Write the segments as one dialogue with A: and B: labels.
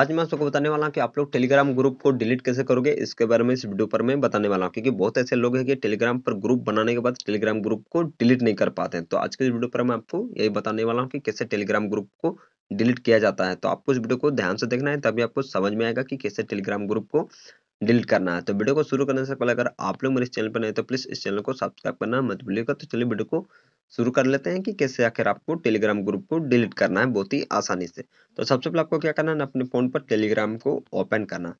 A: आज मैं आपको बताने वाला हूँ कि आप लोग टेलीग्राम ग्रुप को डिलीट कैसे करोगे इसके बारे में इस वीडियो पर मैं बताने वाला हूँ क्योंकि बहुत ऐसे लोग हैं कि टेलीग्राम पर ग्रुप बनाने के बाद टेलीग्राम ग्रुप को डिलीट नहीं कर पाते हैं तो आज के इस वीडियो पर मैं आपको यही बताने वाला हूँ कि कैसे टेलीग्राम ग्रुप को डिलीट किया जाता है तो आपको इस वीडियो को ध्यान से देखना है तभी आपको समझ में आएगा कि कैसे टेलीग्राम ग्रुप को डिलीट करना है तो वीडियो को शुरू करने से पहले अगर आप लोग मेरे चैनल पर नहीं तो प्लीज़ इस चैनल को सब्सक्राइब करना मत भूलिएगा तो चलिए वीडियो को शुरू कर लेते हैं कि कैसे आखिर आपको टेलीग्राम ग्रुप को डिलीट करना है बहुत ही आसानी से तो सबसे पहले आपको क्या करना है अपने फ़ोन पर टेलीग्राम को ओपन करना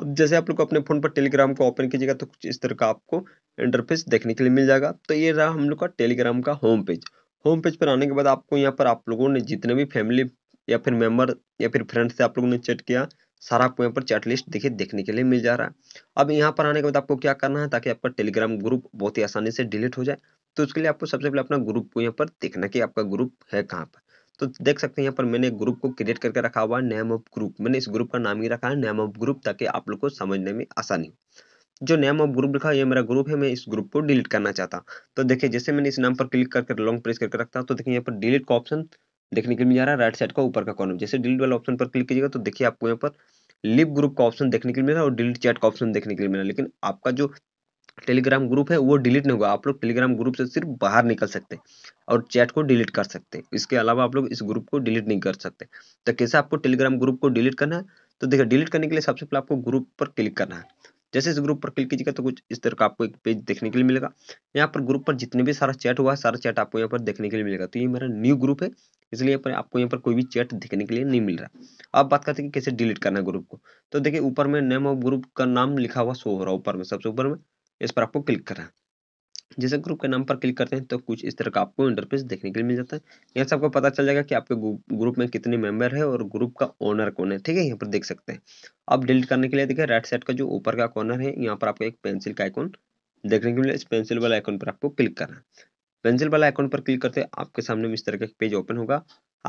A: अब जैसे आप लोग अपने फ़ोन पर टेलीग्राम को ओपन कीजिएगा तो कुछ इस तरह का आपको इंटरफेस देखने के लिए मिल जाएगा तो ये रहा हम लोग का टेलीग्राम का होम पेज होम पेज पर आने के बाद आपको यहाँ पर आप लोगों ने जितने भी फैमिली या फिर मेम्बर या फिर फ्रेंड से आप लोगों ने चैट किया सारा आपको यहाँ पर चैट लिस्ट देखिए देखने के लिए मिल जा रहा है अब यहाँ पर आने के बाद आपको क्या करना है ताकि आपका टेलीग्राम ग्रुप बहुत ही आसानी से डिलीट हो जाए तो उसके लिए आपको सबसे पहले अपना ग्रुप को यहाँ पर देखना कि आपका ग्रुप है कहाँ पर तो देख सकते हैं यहाँ पर मैंने ग्रुप को क्रिएट करके रखा हुआ है नेम ऑफ ग्रुप मैंने इस ग्रुप का नाम ही रखा है नेम ऑफ ग्रुप ताकि आप लोग को समझने में आसानी हो जो नेम ऑफ ग्रुप लिखा ये मेरा ग्रुप है मैं इस ग्रुप को डिलीट करना चाहता तो देखिए जैसे मैंने इस नाम पर क्लिक करके लॉन्ग प्रेस करके रखता हूँ तो देखिए यहाँ पर डिलीट का ऑप्शन देखने के लिए मिल जा रहा है राइट साइड का ऊपर का कॉर्नर जैसे डिलीट वाला ऑप्शन पर क्लिक कीजिएगा तो देखिए आपको यहाँ पर लिप ग्रुप का ऑप्शन देखने के लिए मिला और डिलीट चैट का ऑप्शन देखने के लिए मिला लेकिन आपका जो टेलीग्राम ग्रुप है वो डिलीट नहीं होगा आप लोग टेलीग्राम ग्रुप से सिर्फ बाहर निकल सकते और चैट को डिलीट कर सकते इसके अलावा आप लोग इस ग्रुप को डिलीट नहीं कर सकते तो कैसे आपको टेलीग्राम ग्रुप को डिलीट करना है तो देखिए डिलीट करने के लिए सबसे पहले आपको ग्रुप पर क्लिक करना है जैसे इस ग्रुप पर क्लिक कीजिएगा तो कुछ इस तरह का आपको एक पेज देखने के लिए मिलेगा यहाँ पर ग्रुप पर जितने भी सारा चैट हुआ है सारा चैट आपको यहाँ पर देखने के लिए मिलेगा तो ये मेरा न्यू ग्रुप है इसलिए यहाँ पर आपको यहाँ पर कोई भी चैट देखने के लिए नहीं मिल रहा आप बात करते हैं कि कैसे डिलीट करना है ग्रुप को तो देखिए ऊपर में नेम ऑफ ग्रुप का नाम लिखा हुआ शो हो रहा है ऊपर में सबसे ऊपर में इस पर आपको क्लिक करना है जैसे ग्रुप के नाम पर क्लिक करते हैं तो कुछ इस तरह का आपको इंटरफेस देखने के लिए मिल जाता है यहाँ से आपको पता चल जाएगा कि आपके ग्रुप में कितने मेंबर है और ग्रुप का ओनर कौन है ठीक है यहाँ पर देख सकते हैं आप डिलीट करने के लिए देखिए राइट साइड का जो ऊपर का कॉर्नर है यहाँ पर आपको एक पेंसिल का आइकॉन देखने को मिला इस पेंसिल वाला आइकॉन पर आपको क्लिक करना है पेंसिल वाला आइकॉन पर क्लिक करते आपके सामने इस तरह का पेज ओपन होगा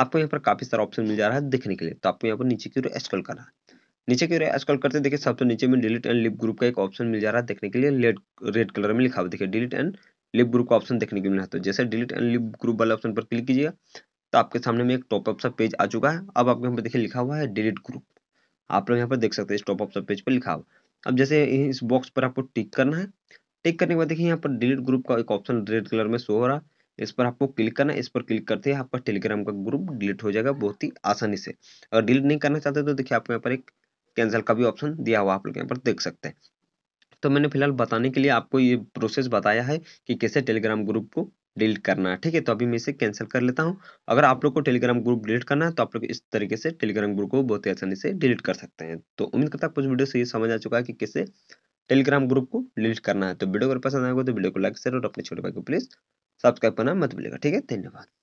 A: आपको यहाँ पर काफी सारा ऑप्शन मिल जा रहा है देखने के लिए तो आपको यहाँ पर नीचे की ओर स्क्रॉल करना है नीचे की रहे स्कॉल करते देखिए सबसे नीचे में डिलीट एंड लिप ग्रुप का एक ऑप्शन मिल जा रहा है देखने के लिए रेड रेड कलर में लिखा हुआ देखिए डिलीट एंड लिप ग्रुप का ऑप्शन देखने को मिला तो जैसे डिलीट एंड लिप ग्रुप वाले ऑप्शन पर क्लिक कीजिएगा तो आपके सामने में एक टॉपअप सा पेज आ चुका है अब आपके यहाँ पर देखिए लिखा हुआ है डिलीट ग्रुप आप लोग यहाँ पर देख सकते हैं इस टॉपअप सा पेज पर लिखा हुआ अब जैसे इस बॉक्स पर आपको टिक करना है टिक करने के बाद देखिए यहाँ पर डिलीट ग्रुप का एक ऑप्शन रेड कलर में शो हो रहा है इस पर आपको क्लिक करना है इस पर क्लिक करते ही आपका टेलीग्राम का ग्रुप डिलीट हो जाएगा बहुत ही आसानी से अगर डिलीट नहीं करना चाहते तो देखिए आपको यहाँ पर एक कैंसिल का भी ऑप्शन दिया हुआ आप लोग यहाँ पर देख सकते हैं तो मैंने फिलहाल बताने के लिए आपको ये प्रोसेस बताया है कि कैसे टेलीग्राम ग्रुप को डिलीट करना है ठीक है तो अभी मैं इसे कैंसिल कर लेता हूँ अगर आप लोग को टेलीग्राम ग्रुप डिलीट करना है तो आप लोग इस तरीके से टेलीग्राम ग्रुप को बहुत ही आसानी से डिलीट कर सकते हैं तो उम्मीद करता कुछ वीडियो से ये समझ आ चुका है कि कैसे टेलीग्राम ग्रुप को डिलीट करना है तो वीडियो अगर पसंद आएगा तो वीडियो को लाइक शेयर और अपने छोटे भाई को प्लीज सब्सक्राइब करना मत मिलेगा ठीक है धन्यवाद